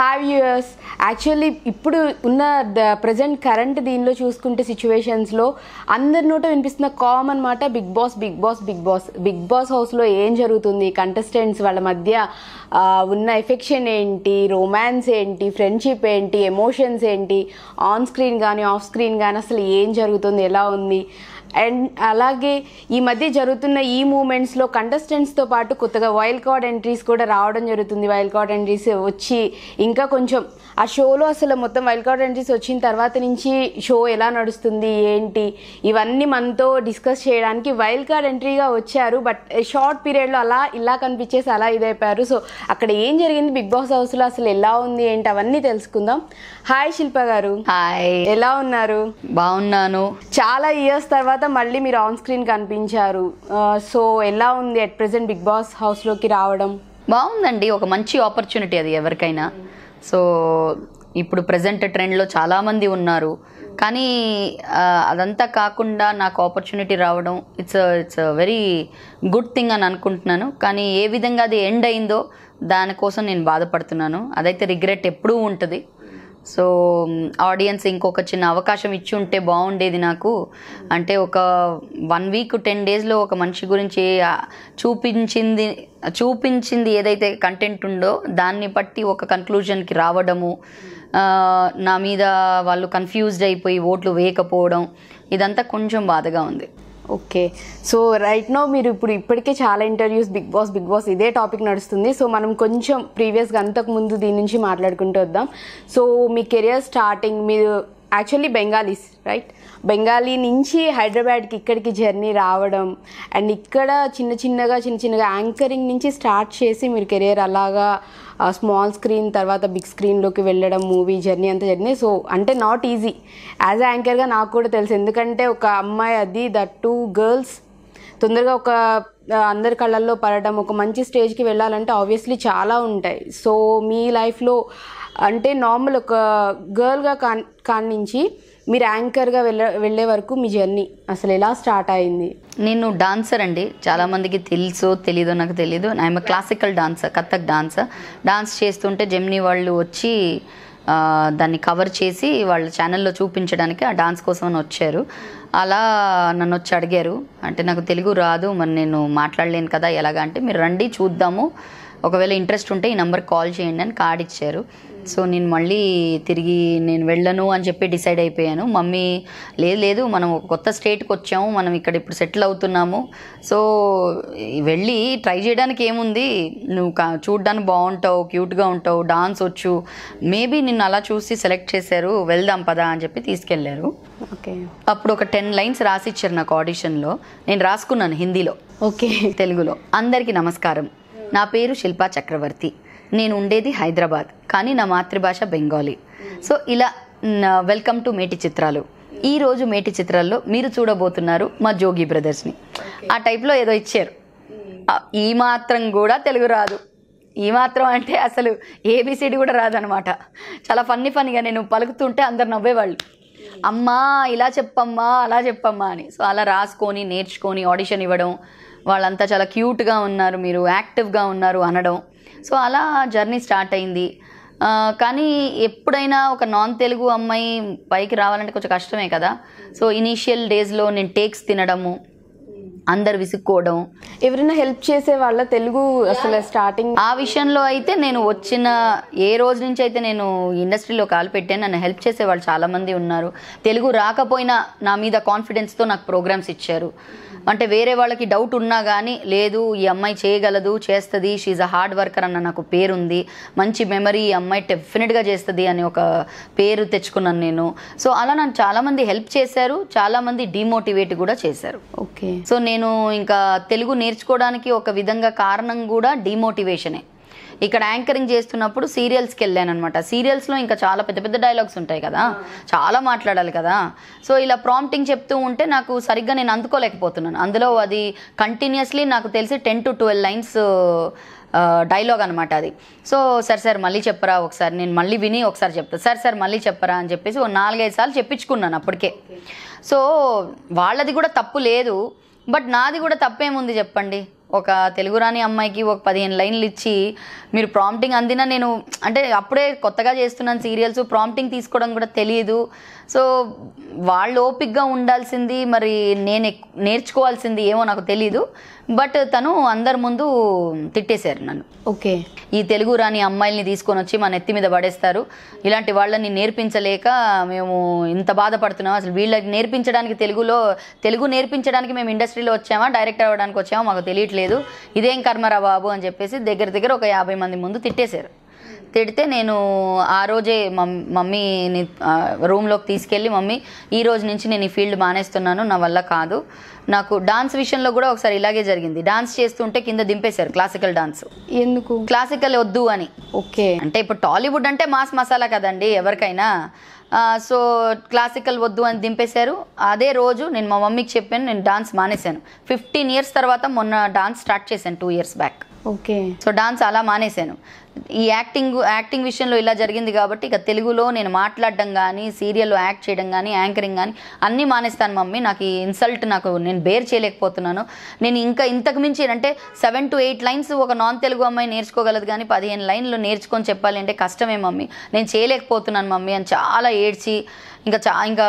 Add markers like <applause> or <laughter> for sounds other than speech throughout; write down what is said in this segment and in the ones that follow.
Have యూయర్స్ actually ఇప్పుడు ఉన్న the present current దీనిలో చూసుకుంటే సిచ్యువేషన్స్లో అందరి నోట వినిపిస్తున్న కామన్ అనమాట Bigg Boss Bigg Boss Bigg Boss Bigg Boss హౌస్లో ఏం జరుగుతుంది కంటెస్టెంట్స్ వాళ్ళ మధ్య ఉన్న ఎఫెక్షన్ ఏంటి రొమాన్స్ ఏంటి ఫ్రెండ్షిప్ ఏంటి ఎమోషన్స్ ఏంటి ఆన్ స్క్రీన్ కానీ ఆఫ్ స్క్రీన్ కానీ అసలు ఏం జరుగుతుంది ఎలా ఉంది అండ్ అలాగే ఈ మధ్య జరుగుతున్న ఈ మూమెంట్స్లో కంటెస్టెంట్స్తో పాటు కొత్తగా వైల్డ్ కార్డ్ ఎంట్రీస్ కూడా రావడం జరుగుతుంది వైల్డ్ కార్డ్ ఎంట్రీస్ వచ్చి ఇంకా కొంచెం ఆ షోలో అసలు మొత్తం వైల్డ్ కార్డ్ ఎంట్రీస్ వచ్చిన తర్వాత నుంచి షో ఎలా నడుస్తుంది ఏంటి ఇవన్నీ మనతో డిస్కస్ చేయడానికి వైల్డ్ కార్డ్ ఎంట్రీగా వచ్చారు బట్ షార్ట్ పీరియడ్లో అలా ఇలా కనిపించేసి అలా ఇదైపోయారు సో అక్కడ ఏం జరిగింది బిగ్ బాస్ హౌస్లో అసలు ఎలా ఉంది ఏంటి అవన్నీ తెలుసుకుందాం హాయ్ శిల్ప గారు హాయ్ ఎలా ఉన్నారు బాగున్నాను చాలా ఇయర్స్ తర్వాత తర్వాత మళ్ళీ మీరు ఆన్ స్క్రీన్ కనిపించారు సో ఎలా ఉంది అట్ ప్రెసెంట్ బిగ్ బాస్ హౌస్లోకి రావడం బాగుందండి ఒక మంచి ఆపర్చునిటీ అది ఎవరికైనా సో ఇప్పుడు ప్రజెంట్ ట్రెండ్లో చాలామంది ఉన్నారు కానీ అదంతా కాకుండా నాకు ఆపర్చునిటీ రావడం it's it's very good thing అని అనుకుంటున్నాను కానీ ఏ విధంగా అది ఎండ్ అయిందో దానికోసం నేను బాధపడుతున్నాను అదైతే రిగ్రెట్ ఎప్పుడూ ఉంటుంది సో ఆడియన్స్ ఇంకొక చిన్న అవకాశం ఇచ్చి ఉంటే బాగుండేది నాకు అంటే ఒక వన్ వీక్ టెన్ డేస్లో ఒక మనిషి గురించి చూపించింది చూపించింది ఏదైతే కంటెంట్ ఉందో దాన్ని బట్టి ఒక కన్క్లూజన్కి రావడము నా మీద వాళ్ళు కన్ఫ్యూజ్డ్ అయిపోయి ఓట్లు వేయకపోవడం ఇదంతా కొంచెం బాధగా ఉంది ఓకే సో రైట్ నో మీరు ఇప్పుడు ఇప్పటికే చాలా interviews Bigg Boss Bigg Boss ఇదే టాపిక్ నడుస్తుంది సో మనం కొంచెం ప్రీవియస్గా అంతకుముందు దీని నుంచి మాట్లాడుకుంటూ వద్దాం సో మీ కెరియర్ స్టార్టింగ్ మీరు యాక్చువల్లీ బెంగాలీస్ రైట్ బెంగాలీ నుంచి హైదరాబాద్కి ఇక్కడికి జర్నీ రావడం అండ్ ఇక్కడ చిన్న చిన్నగా చిన్న చిన్నగా యాంకరింగ్ నుంచి స్టార్ట్ చేసి మీరు కెరియర్ అలాగా స్మాల్ స్క్రీన్ తర్వాత బిగ్ స్క్రీన్లోకి వెళ్ళడం మూవీ జర్నీ అంతా జర్నీ సో అంటే నాట్ ఈజీ యాజ్ యాంకర్గా నాకు కూడా తెలుసు ఎందుకంటే ఒక అమ్మాయి అది ద టూ గర్ల్స్ తొందరగా ఒక అందరి కళ్ళల్లో పడడం ఒక మంచి స్టేజ్కి వెళ్ళాలంటే ఆబ్వియస్లీ చాలా ఉంటాయి సో మీ లైఫ్లో అంటే నార్మల్ ఒక గర్ల్గా కా కానించి మీరు యాంకర్గా వెళ్ళ వెళ్ళే వరకు మీ జర్నీ అసలు ఎలా స్టార్ట్ అయింది నేను డాన్సర్ అండి చాలామందికి తెలుసో తెలియదో నాకు తెలీదు I'm classical dancer Kathak dancer dance చేస్తుంటే జెమ్నీ వాళ్ళు వచ్చి దాన్ని కవర్ చేసి వాళ్ళ ఛానల్లో చూపించడానికి ఆ డాన్స్ కోసం వచ్చారు అలా నన్ను వచ్చి అడిగారు అంటే నాకు తెలుగు రాదు మరి నేను మాట్లాడలేను కదా ఎలాగ అంటే మీరు రండి చూద్దాము ఒకవేళ ఇంట్రెస్ట్ ఉంటే ఈ నెంబర్ కాల్ చేయండి అని కార్డ్ ఇచ్చారు సో నేను మళ్ళీ తిరిగి నేను వెళ్ళను అని చెప్పి డిసైడ్ అయిపోయాను మమ్మీ లేదు లేదు మనం కొత్త స్టేట్కి వచ్చాము మనం ఇక్కడ ఇప్పుడు సెటిల్ అవుతున్నాము సో వెళ్ళి ట్రై చేయడానికి ఏముంది నువ్వు కా చూడడానికి బాగుంటావు క్యూట్గా ఉంటావు డాన్స్ వచ్చు మేబీ నిన్ను అలా చూసి సెలెక్ట్ చేశారు వెళ్దాం పదా అని చెప్పి తీసుకెళ్ళారు ఓకే అప్పుడు ఒక టెన్ లైన్స్ రాసిచ్చారు నాకు ఆడిషన్లో నేను రాసుకున్నాను హిందీలో ఓకే తెలుగులో అందరికీ నమస్కారం నా పేరు శిల్పా చక్రవర్తి నేను ఉండేది హైదరాబాద్ కానీ నా మాతృభాష బెంగాలీ సో ఇలా వెల్కమ్ టు మేటి చిత్రాలు ఈ రోజు మేటి చిత్రాల్లో మీరు చూడబోతున్నారు మా జోగి బ్రదర్స్ని ఆ టైప్లో ఏదో ఇచ్చారు ఈ మాత్రం కూడా తెలుగు రాదు ఈ మాత్రం అంటే అసలు ఏబిసిడి కూడా రాదనమాట చాలా ఫన్నీ ఫన్నీగా నేను పలుకుతుంటే అందరు నవ్వేవాళ్ళు అమ్మా ఇలా చెప్పమ్మా అలా చెప్పమ్మా అని సో అలా రాసుకొని నేర్చుకొని ఆడిషన్ ఇవ్వడం వాళ్ళంతా చాలా క్యూట్గా ఉన్నారు మీరు యాక్టివ్గా ఉన్నారు అనడం సో అలా జర్నీ స్టార్ట్ అయింది కానీ ఎప్పుడైనా ఒక నాన్ తెలుగు అమ్మాయి పైకి రావాలంటే కొంచెం కష్టమే కదా సో ఇనీషియల్ డేస్లో నేను టేక్స్ తినడము అందరు విసుక్కోవడం ఎవరైనా హెల్ప్ చేసే వాళ్ళ తెలుగు అసలు స్టార్టింగ్ ఆ విషయంలో అయితే నేను వచ్చిన ఏ రోజు నుంచి అయితే నేను ఇండస్ట్రీలో కాలు పెట్టాను నన్ను హెల్ప్ చేసే వాళ్ళు చాలామంది ఉన్నారు తెలుగు రాకపోయినా నా మీద కాన్ఫిడెన్స్తో నాకు ప్రోగ్రామ్స్ ఇచ్చారు అంటే వేరే వాళ్ళకి డౌట్ ఉన్నా కానీ లేదు ఈ అమ్మాయి చేయగలదు చేస్తుంది షీఈ్ అ హార్డ్ వర్కర్ అన్న నాకు పేరుంది మంచి మెమరీ ఈ అమ్మాయి డెఫినెట్గా చేస్తుంది అని ఒక పేరు తెచ్చుకున్నాను నేను సో అలా నన్ను చాలామంది హెల్ప్ చేశారు చాలామంది డిమోటివేట్ కూడా చేశారు ఓకే సో నేను ఇంకా తెలుగు నేర్చుకోవడానికి ఒక విధంగా కారణం కూడా డిమోటివేషనే ఇక్కడ యాంకరింగ్ చేస్తున్నప్పుడు సీరియల్స్కి వెళ్ళాను అనమాట సీరియల్స్లో ఇంకా చాలా పెద్ద పెద్ద డైలాగ్స్ ఉంటాయి కదా చాలా మాట్లాడాలి కదా సో ఇలా ప్రాంప్టింగ్ చెప్తూ ఉంటే నాకు సరిగ్గా నేను అందుకోలేకపోతున్నాను అందులో అది కంటిన్యూస్లీ నాకు తెలిసి ten to twelve lines dialogue అనమాట అది సో సార్ సార్ మళ్ళీ చెప్పరా ఒకసారి నేను మళ్ళీ విని ఒకసారి చెప్తాను సార్ సార్ మళ్ళీ చెప్పరా అని చెప్పేసి ఓ నాలుగైదు సార్లు చెప్పించుకున్నాను అప్పటికే సో వాళ్ళది కూడా తప్పు లేదు బట్ నాది కూడా తప్పేముంది చెప్పండి ఒక తెలుగు రాని అమ్మాయికి ఒక పదిహేను లైన్లు ఇచ్చి మీరు ప్రాంప్టింగ్ అందినా నేను అంటే అప్పుడే కొత్తగా చేస్తున్నాను సీరియల్స్ ప్రాంప్టింగ్ తీసుకోవడం కూడా తెలియదు సో వాళ్ళు ఓపిక్గా ఉండాల్సింది మరి నేను నేర్చుకోవాల్సింది ఏమో నాకు తెలీదు బట్ తను అందరి ముందు తిట్టేశారు నన్ను ఓకే ఈ తెలుగు రాని అమ్మాయిల్ని తీసుకొని వచ్చి మా నెత్తి మీద పడేస్తారు ఇలాంటి వాళ్ళని నేర్పించలేక మేము ఇంత బాధపడుతున్నాం అసలు వీళ్ళకి నేర్పించడానికి తెలుగులో తెలుగు నేర్పించడానికి మేము ఇండస్ట్రీలో వచ్చామా డైరెక్టర్ అవ్వడానికి వచ్చామా మాకు తెలియట్లేదు ఇదేం కర్మరా బాబు అని చెప్పేసి దగ్గర దగ్గర ఒక యాభై మంది ముందు తిట్టేశారు తిడితే నేను ఆ రోజే మమ్మీని రూమ్లోకి తీసుకెళ్ళి మమ్మీ ఈ రోజు నుంచి నేను ఈ ఫీల్డ్ మానేస్తున్నాను నా వల్ల కాదు నాకు డాన్స్ విషయంలో కూడా ఒకసారి ఇలాగే జరిగింది డాన్స్ చేస్తుంటే కింద దింపేశారు క్లాసికల్ డాన్స్ ఎందుకు క్లాసికల్ వద్దు అని ఓకే అంటే ఇప్పుడు టాలీవుడ్ అంటే మాస్ మసాలా కదండి ఎవరికైనా సో క్లాసికల్ వద్దు అని దింపేశారు అదే రోజు నేను మా మమ్మీకి చెప్పాను నేను డాన్స్ మానేశాను ఫిఫ్టీన్ ఇయర్స్ తర్వాత మొన్న డాన్స్ స్టార్ట్ చేశాను two years back okay so dance అలా మానేశాను ఈ యాక్టింగ్ యాక్టింగ్ విషయంలో ఇలా జరిగింది కాబట్టి ఇక తెలుగులో నేను మాట్లాడడం కానీ సీరియల్లో యాక్ట్ చేయడం కానీ యాంకరింగ్ కానీ అన్నీ మానేస్తాను మమ్మీ నాకు ఈ ఇన్సల్ట్ నాకు నేను బేర్ చేయలేకపోతున్నాను నేను ఇంకా ఇంతకు మించి అంటే సెవెన్ టు ఎయిట్ లైన్స్ ఒక నాన్ తెలుగు అమ్మాయి నేర్చుకోగలదు కానీ పదిహేను లైన్లు నేర్చుకొని చెప్పాలి అంటే కష్టమే మమ్మీ నేను చేయలేకపోతున్నాను మమ్మీ అని చాలా ఏడ్చి ఇంకా చా ఇంకా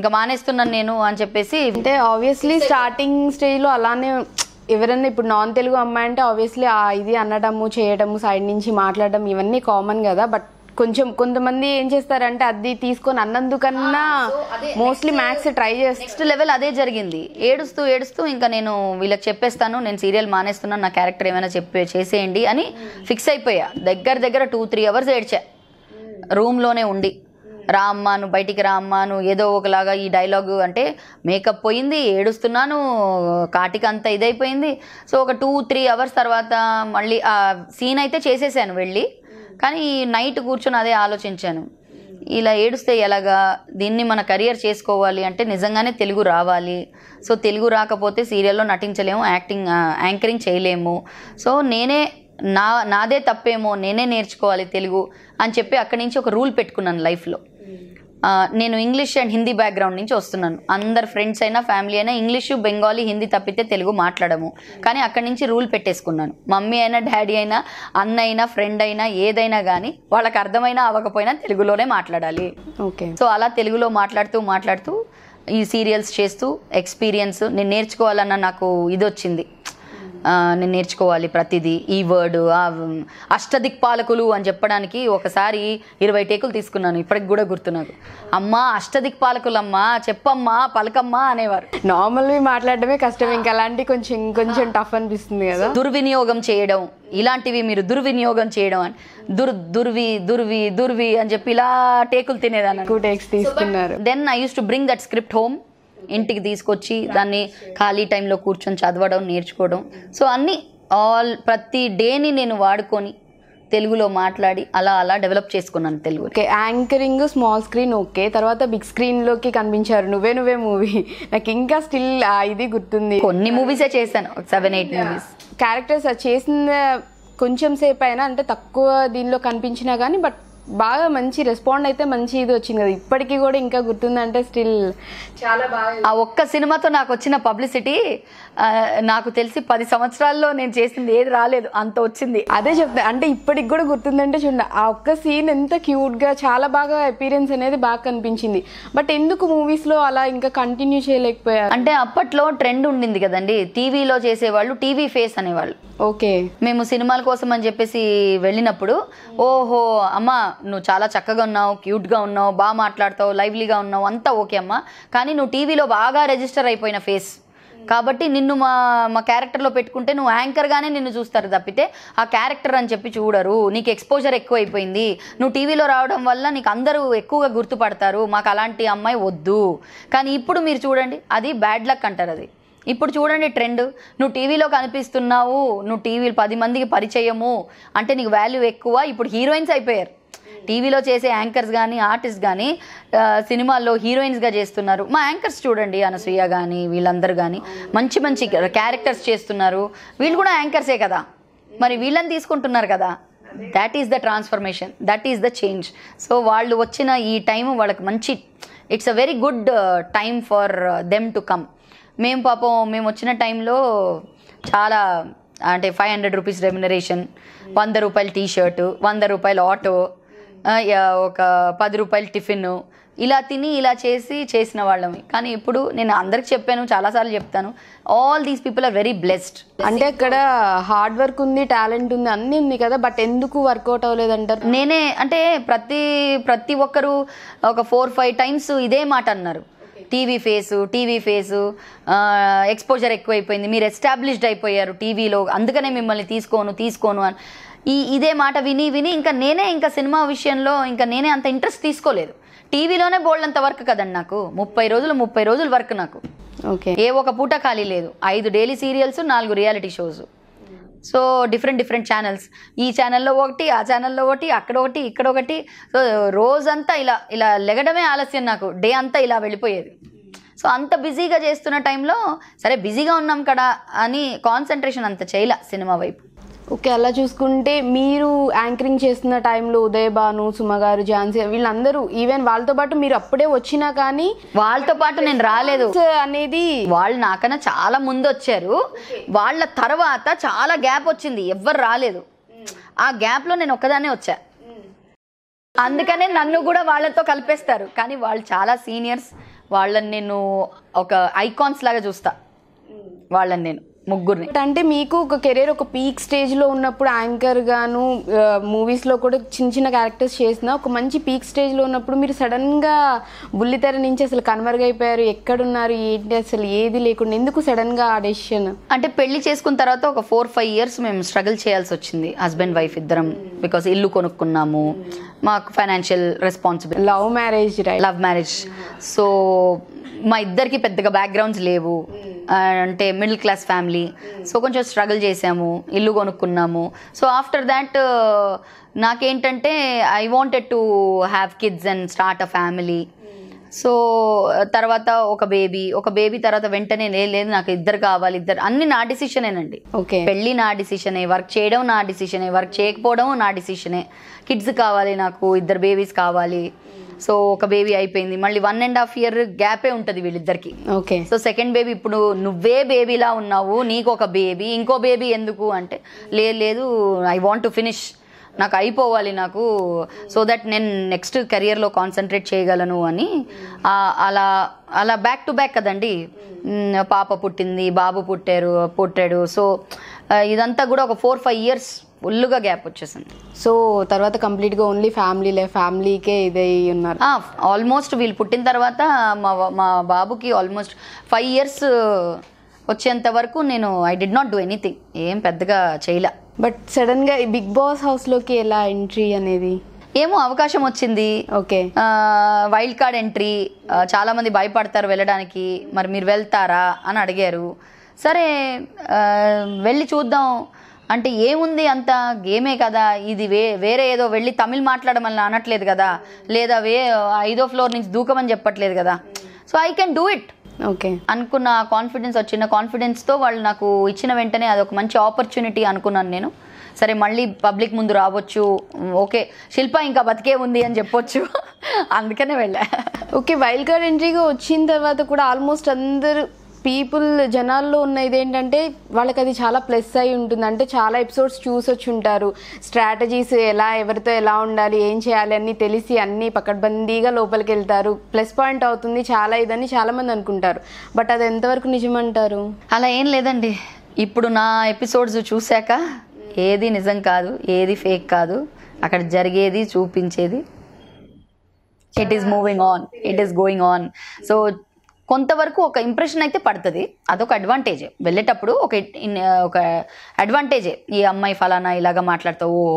ఇంకా మానేస్తున్నాను నేను అని చెప్పేసి అంటే ఆబ్వియస్లీ స్టార్టింగ్ స్టేజ్లో అలానే ఎవరన్నా ఇప్పుడు నాన్ తెలుగు అమ్మాయి అంటే ఆబ్వియస్లీ ఇది అనడము చేయడము సైడ్ నుంచి మాట్లాడడం ఇవన్నీ కామన్ కదా బట్ కొంచెం కొంతమంది ఏం చేస్తారంటే అది తీసుకొని అన్నందుకన్నా మోస్ట్లీ మ్యాథ్స్ ట్రై చేస్తా నెక్స్ట్ లెవెల్ అదే జరిగింది ఏడుస్తూ ఏడుస్తూ ఇంకా నేను వీళ్ళకి చెప్పేస్తాను నేను సీరియల్ మానేస్తున్నాను నా క్యారెక్టర్ ఏమైనా చెప్పే చేసేయండి అని ఫిక్స్ అయిపోయా దగ్గర దగ్గర టూ త్రీ అవర్స్ ఏడ్చా రూమ్లోనే hmm. ఉండి రా బయటికి రా ఏదో ఒకలాగా ఈ డైలాగు అంటే మేకప్ పోయింది ఏడుస్తున్నాను కాటికి అంత ఇదైపోయింది సో ఒక టూ త్రీ అవర్స్ తర్వాత మళ్ళీ ఆ సీన్ అయితే చేసేసాను వెళ్ళి కానీ నైట్ కూర్చొని అదే ఆలోచించాను ఇలా ఏడుస్తే ఎలాగా దీన్ని మన కెరియర్ చేసుకోవాలి అంటే నిజంగానే తెలుగు రావాలి సో తెలుగు రాకపోతే సీరియల్లో నటించలేము యాక్టింగ్ యాంకరింగ్ చేయలేము సో నేనే నా నాదే తప్పేమో నేనే నేర్చుకోవాలి తెలుగు అని చెప్పి అక్కడి నుంచి ఒక రూల్ పెట్టుకున్నాను లైఫ్లో నేను ఇంగ్లీష్ అండ్ హిందీ బ్యాక్గ్రౌండ్ నుంచి వస్తున్నాను అందరు ఫ్రెండ్స్ అయినా ఫ్యామిలీ అయినా ఇంగ్లీషు బెంగాలీ హిందీ తప్పితే తెలుగు మాట్లాడము కానీ అక్కడి నుంచి రూల్ పెట్టేసుకున్నాను మమ్మీ అయినా డాడీ అయినా అన్న అయినా ఫ్రెండ్ అయినా ఏదైనా కానీ వాళ్ళకి అర్థమైనా అవ్వకపోయినా తెలుగులోనే మాట్లాడాలి ఓకే సో అలా తెలుగులో మాట్లాడుతూ మాట్లాడుతూ ఈ సీరియల్స్ చేస్తూ ఎక్స్పీరియన్స్ నేను నేర్చుకోవాలన్న నాకు ఇది వచ్చింది నేను నేర్చుకోవాలి ప్రతిదీ ఈ వర్డ్ అష్టదిక్పాలకులు అని చెప్పడానికి ఒకసారి ఇరవై టేకులు తీసుకున్నాను ఇప్పటికి కూడా గుర్తు నాకు అమ్మా అష్టదిక్పాలకులమ్మా చెప్పమ్మా పలకమ్మా అనేవారు నార్మల్వి మాట్లాడటమే కష్టం ఇంకా అలాంటి కొంచెం ఇంకొంచెం టఫ్ అనిపిస్తుంది కదా దుర్వినియోగం చేయడం ఇలాంటివి మీరు దుర్వినియోగం చేయడం అని దుర్ దుర్వి దుర్వి దుర్వి అని చెప్పి ఇలా టేకులు తినేదాన్ని టేక్స్ తీసుకున్నారు then I use to bring that script home ఇంటికి తీసుకొచ్చి దాన్ని ఖాళీ టైంలో కూర్చొని చదవడం నేర్చుకోవడం సో అన్నీ ఆల్ ప్రతి డేని నేను వాడుకొని తెలుగులో మాట్లాడి అలా అలా డెవలప్ చేసుకున్నాను Telugu okay anchoring small screen okay తర్వాత బిగ్ స్క్రీన్లోకి కనిపించారు నువ్వే నువ్వే మూవీ నాకు ఇంకా స్టిల్ ఇది గుర్తుంది కొన్ని మూవీసే చేశాను సెవెన్ ఎయిట్ మూవీస్ క్యారెక్టర్స్ చేసిన కొంచెం సేపు అయినా అంటే తక్కువ దీనిలో కనిపించినా కానీ బట్ బాగా మంచి రెస్పాండ్ అయితే మంచి ఇది వచ్చింది కదా ఇప్పటికీ కూడా ఇంకా గుర్తుందంటే స్టిల్ చాలా బాగా ఆ ఒక్క సినిమాతో నాకు వచ్చిన పబ్లిసిటీ నాకు తెలిసి పది సంవత్సరాల్లో నేను చేసింది ఏది రాలేదు అంత వచ్చింది అదే చెప్తా అంటే ఇప్పటికి కూడా గుర్తుందంటే చూడండి ఆ ఒక్క సీన్ ఎంత క్యూట్గా చాలా బాగా అపీరెన్స్ అనేది బాగా కనిపించింది బట్ ఎందుకు మూవీస్లో అలా ఇంకా కంటిన్యూ చేయలేకపోయారు అంటే అప్పట్లో ట్రెండ్ ఉండింది కదండి టీవీలో చేసేవాళ్ళు టీవీ ఫేస్ అనేవాళ్ళు ఓకే మేము సినిమాల కోసం అని చెప్పేసి వెళ్ళినప్పుడు ఓహో అమ్మ నువ్వు చాలా చక్కగా ఉన్నావు క్యూట్గా ఉన్నావు బాగా మాట్లాడతావు లైవ్లీగా ఉన్నావు అంతా ఓకే అమ్మ కానీ నువ్వు టీవీలో బాగా రిజిస్టర్ అయిపోయిన ఫేస్ కాబట్టి నిన్ను మా మా క్యారెక్టర్లో పెట్టుకుంటే నువ్వు యాంకర్గానే నిన్ను చూస్తారు తప్పితే ఆ క్యారెక్టర్ అని చెప్పి చూడరు నీకు ఎక్స్పోజర్ ఎక్కువ అయిపోయింది నువ్వు టీవీలో రావడం వల్ల నీకు అందరూ ఎక్కువగా గుర్తుపడతారు మాకు అలాంటి అమ్మాయి వద్దు కానీ ఇప్పుడు మీరు చూడండి అది బ్యాడ్ లక్ అంటారు అది ఇప్పుడు చూడండి ట్రెండ్ నువ్వు టీవీలో కనిపిస్తున్నావు నువ్వు టీవీలు పది మందికి పరిచయము అంటే నీకు వాల్యూ ఎక్కువ ఇప్పుడు హీరోయిన్స్ అయిపోయారు టీవీలో చేసే యాంకర్స్ కానీ ఆర్టిస్ట్ కానీ సినిమాల్లో హీరోయిన్స్గా చేస్తున్నారు మా యాంకర్స్ చూడండి అనసూయ కానీ వీళ్ళందరూ కానీ మంచి మంచి క్యారెక్టర్స్ చేస్తున్నారు వీళ్ళు కూడా యాంకర్సే కదా మరి వీళ్ళని తీసుకుంటున్నారు కదా that is the transformation that is the change so వాళ్ళు వచ్చిన ఈ టైం వాళ్ళకి మంచి it's a very good time for them to come మేము పాపం మేము వచ్చిన టైంలో చాలా అంటే ఫైవ్ హండ్రెడ్ రూపీస్ రెమ్యునరేషన్ వంద రూపాయల టీషర్టు వంద రూపాయల ఆటో ఒక పది రూపాయల టిఫిన్ ఇలా తిని ఇలా చేసి చేసిన వాళ్ళమే కానీ ఇప్పుడు నేను అందరికి చెప్పాను చాలాసార్లు చెప్తాను all these people are very blessed అంటే ఇక్కడ హార్డ్ వర్క్ ఉంది టాలెంట్ ఉంది అన్నీ ఉంది కదా బట్ ఎందుకు వర్కౌట్ అవ్వలేదంటారు నేనే అంటే ప్రతి ప్రతి ఒక్కరు ఒక ఫోర్ ఫైవ్ టైమ్స్ ఇదే మాట అన్నారు TV face TV face exposure ఎక్కువైపోయింది మీరు ఎస్టాబ్లిష్డ్ అయిపోయారు టీవీలో అందుకనే మిమ్మల్ని తీసుకోను తీసుకోను అని ఈ ఇదే మాట విని విని ఇంకా నేనే ఇంకా సినిమా విషయంలో ఇంకా నేనే అంత ఇంట్రెస్ట్ తీసుకోలేదు టీవీలోనే అంత వర్క్ కదండి నాకు ముప్పై రోజులు ముప్పై రోజులు వర్క్ నాకు ఓకే ఏ ఒక పూట ఖాళీ లేదు ఐదు డైలీ సీరియల్స్ నాలుగు reality shows so different different channels ఈ ఛానల్లో ఒకటి ఆ ఛానల్లో ఒకటి అక్కడ ఒకటి ఇక్కడ ఒకటి సో రోజంతా ఇలా ఇలా లెగడమే ఆలస్యం నాకు డే అంతా ఇలా వెళ్ళిపోయేది సో అంత బిజీగా చేస్తున్న టైంలో సరే బిజీగా ఉన్నాం కదా అని కాన్సన్ట్రేషన్ అంత చేయలే సినిమా వైపు ఓకే అలా చూసుకుంటే మీరు యాంకరింగ్ చేస్తున్న టైంలో ఉదయ భాను సుమ గారు ఝాన్సీ వీళ్ళందరూ ఈవెన్ వాళ్ళతో పాటు మీరు అప్పుడే వచ్చినా కానీ వాళ్ళతో పాటు నేను రాలేదు అనేది వాళ్ళు నాకన్నా చాలా ముందు వచ్చారు వాళ్ళ తర్వాత చాలా గ్యాప్ వచ్చింది ఎవ్వరు రాలేదు hmm. ఆ గ్యాప్లో నేను ఒక్కదానే వచ్చా hmm. అందుకనే నన్ను కూడా వాళ్ళతో కలిపేస్తారు కానీ వాళ్ళు చాలా సీనియర్స్ వాళ్ళని నేను ఒక ఐకాన్స్ లాగా చూస్తా hmm. వాళ్ళని నేను ముగ్గురిని అంటే మీకు ఒక కెరీర్ ఒక పీక్ స్టేజ్ లో ఉన్నప్పుడు యాంకర్ గాను మూవీస్ లో కూడా చిన్న చిన్న క్యారెక్టర్స్ చేసిన ఒక మంచి పీక్ స్టేజ్ లో ఉన్నప్పుడు మీరు సడన్ గా బుల్లితెర నుంచి అసలు కనుమరుగైపోయారు ఎక్కడున్నారు ఏంటి అసలు ఏది లేకుండా ఎందుకు సడన్ గా ఆ డెసిషన్ అంటే పెళ్లి చేసుకున్న తర్వాత ఒక ఫోర్ ఫైవ్ ఇయర్స్ మేము స్ట్రగుల్ చేయాల్సి వచ్చింది హస్బెండ్ వైఫ్ ఇద్దరం బికాస్ ఇల్లు కొనుక్కున్నాము మాకు financial responsibility love marriage love marriage so మా ఇద్దరికి పెద్దగా బ్యాక్గ్రౌండ్స్ లేవు hmm. అంటే middle class family family so కొంచెం స్ట్రగుల్ చేసాము ఇల్లు కొనుక్కున్నాము సో ఆఫ్టర్ దాట్ uh, నాకేంటంటే I wanted to have kids and start a family so తర్వాత ఒక బేబీ ఒక బేబీ తర్వాత వెంటనే లేదు నాకు ఇద్దరు కావాలి ఇద్దరు అన్ని నా అండి ఓకే పెళ్ళి నా డిసిషనే వర్క్ చేయడం నా డిసిషనే వర్క్ చేయకపోవడం నా డిసిషనే కిడ్స్ కావాలి నాకు ఇద్దరు బేబీస్ కావాలి సో ఒక బేబీ అయిపోయింది మళ్ళీ వన్ అండ్ హాఫ్ ఇయర్ గ్యాపే ఉంటుంది వీళ్ళిద్దరికి ఓకే సో సెకండ్ బేబీ ఇప్పుడు నువ్వే బేబీలా ఉన్నావు నీకు ఒక బేబీ ఇంకో బేబీ ఎందుకు అంటే లేదు ఐ వాంట్ టు ఫినిష్ నాకు అయిపోవాలి నాకు సో దట్ నేను నెక్స్ట్ కెరియర్లో కాన్సన్ట్రేట్ చేయగలను అని అలా అలా బ్యాక్ టు బ్యాక్ కదండి పాప పుట్టింది బాబు పుట్టారు పుట్టాడు సో ఇదంతా కూడా ఒక ఫోర్ ఫైవ్ ఇయర్స్ ఫుల్గా గ్యాప్ వచ్చేసింది సో తర్వాత కంప్లీట్గా ఓన్లీ ఫ్యామిలీ లే ఫ్యామిలీకే ఇదే ఉన్నారు ఆల్మోస్ట్ వీళ్ళు పుట్టిన తర్వాత మా మా బాబుకి ఆల్మోస్ట్ ఫైవ్ ఇయర్స్ వచ్చేంత వరకు నేను I did not do anything ఏం పెద్దగా చేయలే బట్ సడన్గా ఈ బిగ్ బాస్ హౌస్లోకి ఎలా ఎంట్రీ అనేది ఏమో అవకాశం వచ్చింది ఓకే వైల్డ్ కార్డ్ ఎంట్రీ చాలామంది భయపడతారు వెళ్ళడానికి మరి మీరు వెళ్తారా అని అడిగారు సరే వెళ్ళి చూద్దాం అంటే ఏముంది అంత గేమే కదా ఇది వే వేరే ఏదో వెళ్ళి తమిళ్ మాట్లాడమని అనట్లేదు కదా లేదా వే ఐదో ఫ్లోర్ నుంచి దూకమని చెప్పట్లేదు కదా so I can do it okay అనుకున్న కాన్ఫిడెన్స్ వచ్చిన కాన్ఫిడెన్స్తో వాళ్ళు నాకు ఇచ్చిన వెంటనే అదొక మంచి ఆపర్చునిటీ అనుకున్నాను నేను సరే మళ్ళీ పబ్లిక్ ముందు రావచ్చు ఓకే శిల్ప ఇంకా బతికే ఉంది అని చెప్పొచ్చు <laughs> అందుకనే వెళ్ళా ఓకే వైల్డ్ కార్డ్ ఎంట్రీగా వచ్చిన తర్వాత కూడా ఆల్మోస్ట్ అందరూ పీపుల్ జనాల్లో ఉన్న ఏంటంటే వాళ్ళకి అది చాలా ప్లస్ అయి ఉంటుంది అంటే చాలా ఎపిసోడ్స్ చూసొచ్చి ఉంటారు స్ట్రాటజీస్ ఎలా ఎవరితో ఎలా ఉండాలి ఏం చేయాలి అని తెలిసి అన్ని పకడ్బందీగా లోపలికి వెళ్తారు ప్లస్ పాయింట్ అవుతుంది చాలా ఇదని చాలామంది అనుకుంటారు బట్ అది ఎంతవరకు నిజమంటారు అలా ఏం లేదండి ఇప్పుడు నా ఎపిసోడ్స్ చూశాక ఏది నిజం కాదు ఏది ఫేక్ కాదు అక్కడ జరిగేది చూపించేది it is moving on it is going on so కొంతవరకు ఒక ఇంప్రెషన్ అయితే పడుతుంది అదొక అడ్వాంటేజ్ వెళ్ళేటప్పుడు ఒక ఒక అడ్వాంటేజే ఈ అమ్మాయి ఫలానా ఇలాగా మాట్లాడతావు ఓ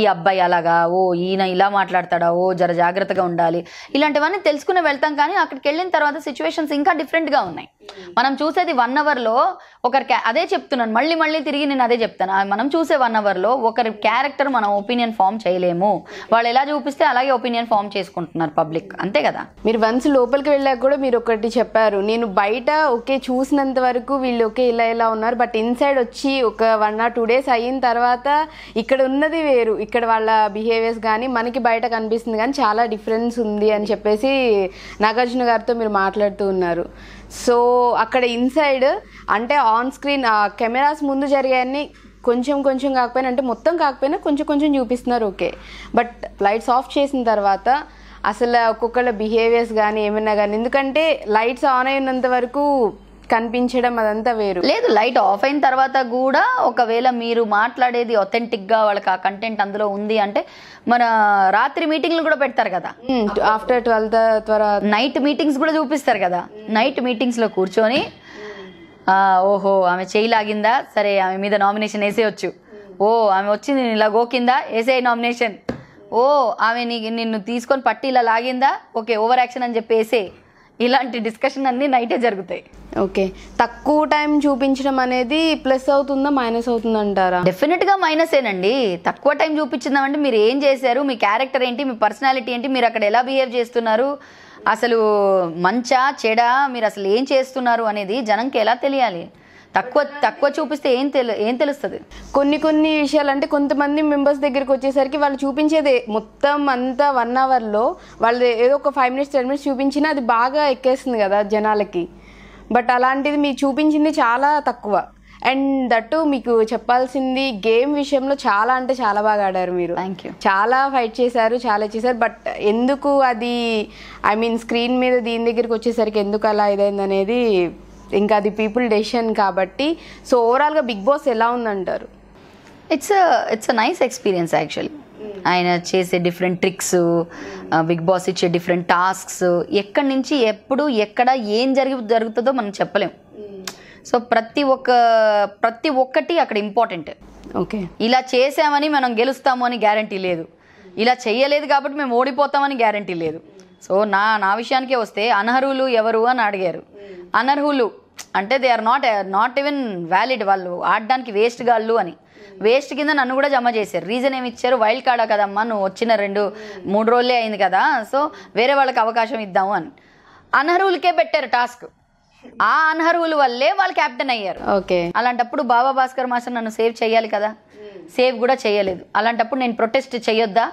ఈ అబ్బాయి అలాగా ఓ ఈయన ఇలా మాట్లాడతాడా ఓ జర జాగ్రత్తగా ఉండాలి ఇలాంటివన్నీ తెలుసుకుని వెళ్తాం కానీ అక్కడికి వెళ్ళిన తర్వాత సిచ్యువేషన్స్ ఇంకా డిఫరెంట్గా ఉన్నాయి hmm. మనం చూసేది వన్ అవర్లో ఒకరి అదే చెప్తున్నాను మళ్ళీ మళ్ళీ తిరిగి నేను అదే చెప్తాను మనం చూసే వన్ అవర్లో ఒకరి క్యారెక్టర్ మనం ఒపీనియన్ ఫామ్ చేయలేము వాళ్ళు ఎలా చూపిస్తే అలాగే ఒపీనియన్ ఫామ్ చేసుకుంటున్నారు పబ్లిక్ అంతే కదా మీరు వన్స్ లోపలికి వెళ్ళాక కూడా మీరు ఒకటి చెప్పారు నేను బయట ఓకే చూసినంత వరకు వీళ్ళు ఓకే ఇలా ఇలా ఉన్నారు బట్ ఇన్సైడ్ వచ్చి ఒక వన్ ఆర్ టూ డేస్ అయిన తర్వాత ఇక్కడ ఉన్నది వేరు ఇక్కడ వాళ్ళ బిహేవియర్స్ కానీ మనకి బయట కనిపిస్తుంది కానీ చాలా డిఫరెన్స్ ఉంది అని చెప్పేసి నాగార్జున గారితో మీరు మాట్లాడుతూ ఉన్నారు సో అక్కడ ఇన్సైడ్ అంటే ఆన్ స్క్రీన్ కెమెరాస్ ముందు జరిగాయని కొంచెం కొంచెం కాకపోయినా అంటే మొత్తం కాకపోయినా కొంచెం కొంచెం చూపిస్తున్నారు ఓకే బట్ లైట్స్ ఆఫ్ చేసిన తర్వాత అసలు ఒక్కొక్కళ్ళ బిహేవియర్స్ కానీ ఏమైనా కానీ ఎందుకంటే లైట్స్ ఆన్ అయినంత వరకు కనిపించడం అదంతా వేరు లేదు లైట్ ఆఫ్ అయిన తర్వాత కూడా ఒకవేళ మీరు మాట్లాడేది ఒథెంటిక్గా వాళ్ళకి ఆ కంటెంట్ అందులో ఉంది అంటే మన రాత్రి మీటింగ్లు కూడా పెడతారు కదా ఆఫ్టర్ ట్వెల్త్ త్వర నైట్ మీటింగ్స్ కూడా చూపిస్తారు కదా నైట్ మీటింగ్స్లో కూర్చొని ఓహో ఆమె చేయి లాగిందా సరే ఆమె మీద నామినేషన్ వేసేయచ్చు ఓ ఆమె వచ్చింది ఇలా గోకిందా వేసే నామినేషన్ ఓ ఆమె నీ నిన్ను తీసుకొని పట్టి ఇలా లాగిందా ఓకే ఓవర్ యాక్షన్ అని చెప్పేసే ఇలాంటి డిస్కషన్ అన్నీ నైటే జరుగుతాయి ఓకే తక్కువ టైం చూపించడం అనేది ప్లస్ అవుతుందా మైనస్ అవుతుందా అంటారా డెఫినెట్గా మైనసేనండి తక్కువ టైం చూపించిందామంటే అంటే మీరు ఏం చేశారు మీ క్యారెక్టర్ ఏంటి మీ పర్సనాలిటీ ఏంటి మీరు అక్కడ ఎలా బిహేవ్ చేస్తున్నారు అసలు మంచా చెడా మీరు అసలు ఏం చేస్తున్నారు అనేది జనంకి ఎలా తెలియాలి తక్కువ తక్కువ చూపిస్తే ఏం తెలు ఏం తెలుస్తుంది కొన్ని కొన్ని విషయాలు అంటే కొంతమంది మెంబర్స్ దగ్గరికి వచ్చేసరికి వాళ్ళు చూపించేది మొత్తం అంతా వన్ అవర్లో వాళ్ళు ఏదో ఒక ఫైవ్ మినిట్స్ టెన్ మినిట్స్ చూపించినా అది బాగా ఎక్కేస్తుంది కదా జనాలకి బట్ అలాంటిది మీరు చూపించింది చాలా తక్కువ అండ్ దట్టు మీకు చెప్పాల్సింది గేమ్ విషయంలో చాలా అంటే చాలా బాగా ఆడారు మీరు థ్యాంక్ యూ చాలా ఫైట్ చేశారు చాలా చేశారు బట్ ఎందుకు అది ఐ మీన్ స్క్రీన్ మీద దీని దగ్గరికి వచ్చేసరికి ఎందుకు అలా ఇదైంది అనేది ఇంకా అది పీపుల్ డెసిషన్ కాబట్టి సో ఓవరాల్గా బిగ్ బాస్ ఎలా ఉందంటారు it's it's a nice experience actually ఆయన చేసే డిఫరెంట్ ట్రిక్స్ బిగ్ బాస్ ఇచ్చే డిఫరెంట్ టాస్క్స్ ఎక్కడి నుంచి ఎప్పుడు ఎక్కడ ఏం జరిగి జరుగుతుందో మనం చెప్పలేం సో hmm. ప్రతి ఒక్క ప్రతి ఒక్కటి అక్కడ ఇంపార్టెంట్ ఓకే ఇలా చేసామని మనం గెలుస్తాము అని గ్యారంటీ లేదు ఇలా చేయలేదు కాబట్టి మేము ఓడిపోతామని గ్యారంటీ లేదు సో నా నా విషయానికే వస్తే అనర్హులు ఎవరు అని అడిగారు అనర్హులు అంటే they are not not even valid వాళ్ళు ఆడడానికి వేస్ట్ గాళ్ళు అని వేస్ట్ కింద నన్ను కూడా జమ చేశారు రీజన్ ఏమి ఇచ్చారు వైల్డ్ కార్డా కదమ్మా నువ్వు వచ్చిన రెండు మూడు రోజులే అయింది కదా సో వేరే వాళ్ళకి అవకాశం ఇద్దాము అని అనర్హులకే పెట్టారు టాస్క్ ఆ అనర్హుల వల్లే వాళ్ళు క్యాప్టెన్ అయ్యారు ఓకే అలాంటప్పుడు బాబా భాస్కర్ మాస్టర్ నన్ను సేవ్ చేయాలి కదా సేవ్ కూడా చేయలేదు అలాంటప్పుడు నేను ప్రొటెస్ట్ చేయొద్దా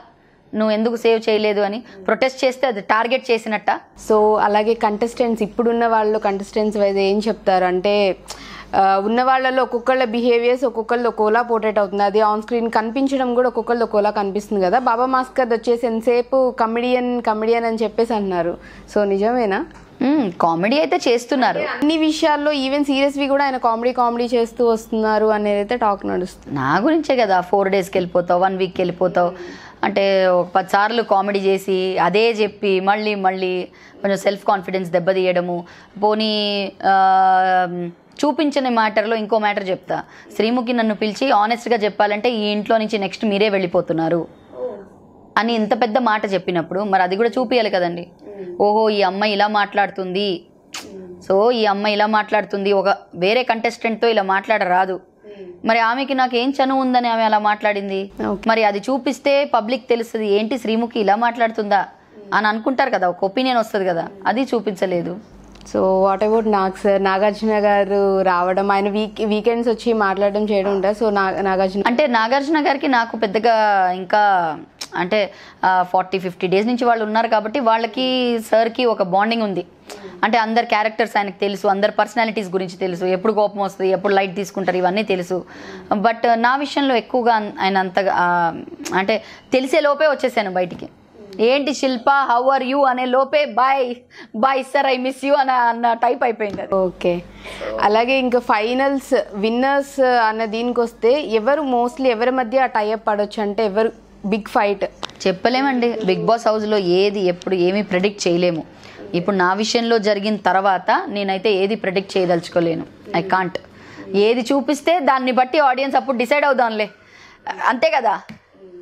నువ్వు ఎందుకు సేవ్ చేయలేదు అని ప్రొటెస్ట్ చేస్తే అది టార్గెట్ చేసినట్ట సో అలాగే కంటెస్టెంట్స్ ఇప్పుడున్న వాళ్ళు కంటెస్టెంట్స్ వైజ్ ఏం చెప్తారు అంటే ఉన్న వాళ్ళలో ఒక్కొక్కళ్ళ బిహేవియర్స్ ఒక్కొక్కళ్ళు ఒక్కోలా పోర్ట్రేట్ అవుతుంది అది ఆన్ స్క్రీన్ కనిపించడం కూడా ఒక్కొక్కళ్ళు ఒక్కోలా కనిపిస్తుంది కదా బాబా మాస్కర్ వచ్చేసి ఎంతసేపు కమెడియన్ కమెడియన్ అని చెప్పేసి అంటున్నారు సో నిజమేనా కామెడీ hmm, అయితే చేస్తున్నారు అన్ని విషయాల్లో ఈవెన్ సీరియస్వి కూడా ఆయన కామెడీ కామెడీ చేస్తూ వస్తున్నారు అనేది అయితే టాక్ నడుస్తుంది నా గురించే కదా ఫోర్ డేస్కి వెళ్ళిపోతావు వన్ వీక్కి వెళ్ళిపోతావు అంటే ఒక పదిసార్లు కామెడీ చేసి అదే చెప్పి మళ్ళీ మళ్ళీ కొంచెం సెల్ఫ్ కాన్ఫిడెన్స్ దెబ్బతీయడము పోనీ చూపించిన మ్యాటర్లో ఇంకో మ్యాటర్ చెప్తా శ్రీముఖి నన్ను పిలిచి ఆనెస్ట్గా చెప్పాలంటే ఈ ఇంట్లో నుంచి నెక్స్ట్ మీరే వెళ్ళిపోతున్నారు అని ఇంత పెద్ద మాట చెప్పినప్పుడు మరి అది కూడా చూపించాలి కదండి ఓహో ఈ అమ్మాయి ఇలా మాట్లాడుతుంది సో ఈ అమ్మాయి ఇలా మాట్లాడుతుంది ఒక వేరే కంటెస్టెంట్తో ఇలా మాట్లాడరాదు Hmm. మరి ఆమెకి నాకు ఏం చనువు ఉందని ఆమె అలా మాట్లాడింది మరి అది చూపిస్తే పబ్లిక్ తెలుస్తుంది ఏంటి శ్రీముఖి ఇలా మాట్లాడుతుందా hmm. అని అనుకుంటారు కదా ఒక ఒపీనియన్ వస్తుంది కదా hmm. అది చూపించలేదు so what about Nag sir Nagarjuna garu రావడం ఆయన వీక్ వీకెండ్స్ వచ్చి మాట్లాడడం చేయడం ఉంటారు సో నాగార్జున అంటే నాగార్జున గారికి నాకు పెద్దగా ఇంకా అంటే ఫార్టీ ఫిఫ్టీ డేస్ నుంచి వాళ్ళు ఉన్నారు కాబట్టి వాళ్ళకి సార్కి ఒక బాండింగ్ ఉంది అంటే అందరి క్యారెక్టర్స్ ఆయనకు తెలుసు అందరి పర్సనాలిటీస్ గురించి తెలుసు ఎప్పుడు కోపం వస్తుంది ఎప్పుడు లైట్ తీసుకుంటారు ఇవన్నీ తెలుసు బట్ నా విషయంలో ఎక్కువగా ఆయన అంతగా అంటే తెలిసే లోపే వచ్చేసాను బయటికి ఏంటి శిల్ప హౌ ఆర్ యూ అనే లోపే bye bye sir I miss you అని అన్న టైప్ అయిపోయింది ఓకే అలాగే ఇంకా ఫైనల్స్ విన్నర్స్ అన్న దీనికి వస్తే ఎవరు మోస్ట్లీ ఎవరి మధ్య ఆ టైప్ పడవచ్చు అంటే ఎవరు బిగ్ ఫైట్ చెప్పలేమండి బిగ్ బాస్ హౌస్లో ఏది ఎప్పుడు ఏమీ ప్రెడిక్ట్ చేయలేము ఇప్పుడు నా విషయంలో జరిగిన తర్వాత నేనైతే ఏది ప్రెడిక్ట్ చేయదలుచుకోలేను ఐ కాంట్ ఏది చూపిస్తే దాన్ని బట్టి ఆడియన్స్ అప్పుడు డిసైడ్ అవుదాంలే అంతే కదా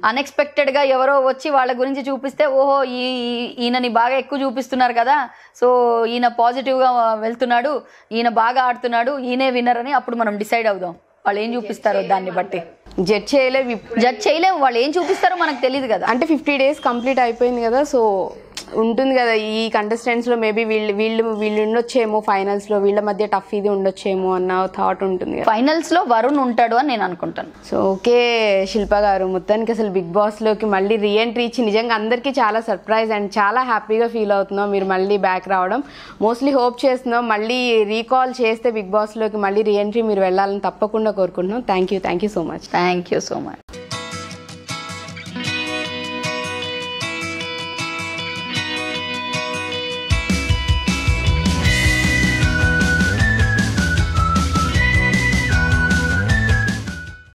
అన్ఎక్స్పెక్టెడ్గా ఎవరో వచ్చి వాళ్ళ గురించి చూపిస్తే ఓహో ఈ ఈయనని బాగా ఎక్కువ చూపిస్తున్నారు కదా సో ఈయన పాజిటివ్గా వెళ్తున్నాడు ఈయన బాగా ఆడుతున్నాడు ఈయనే విన్నర్ అని అప్పుడు మనం డిసైడ్ అవుదాం వాళ్ళు ఏం చూపిస్తారో దాన్ని బట్టి జడ్జ్ చేయలేవు జడ్జ్ చేయలేవు వాళ్ళు ఏం చూపిస్తారో మనకు తెలియదు కదా అంటే ఫిఫ్టీ డేస్ కంప్లీట్ అయిపోయింది కదా సో ఉంటుంది కదా ఈ కంటెస్టెంట్స్లో మేబీ వీళ్ళు వీళ్ళు వీళ్ళు ఉండొచ్చేమో ఫైనల్స్లో వీళ్ళ మధ్య టఫ్ ఇది ఉండొచ్చేమో అన్న థాట్ ఉంటుంది ఫైనల్స్లో వరుణ్ ఉంటాడు అని నేను అనుకుంటాను సో ఓకే శిల్ప గారు మొత్తానికి అసలు బిగ్ బాస్లోకి మళ్ళీ రీఎంట్రీ ఇచ్చి నిజంగా అందరికీ చాలా సర్ప్రైజ్ అండ్ చాలా హ్యాపీగా ఫీల్ అవుతున్నాం మీరు మళ్ళీ బ్యాక్ రావడం మోస్ట్లీ హోప్ చేస్తున్నాం మళ్ళీ రీకాల్ చేస్తే బిగ్ బాస్లోకి మళ్ళీ రీఎంట్రీ మీరు వెళ్ళాలని తప్పకుండా కోరుకుంటున్నాం thank you thank you so much thank you so much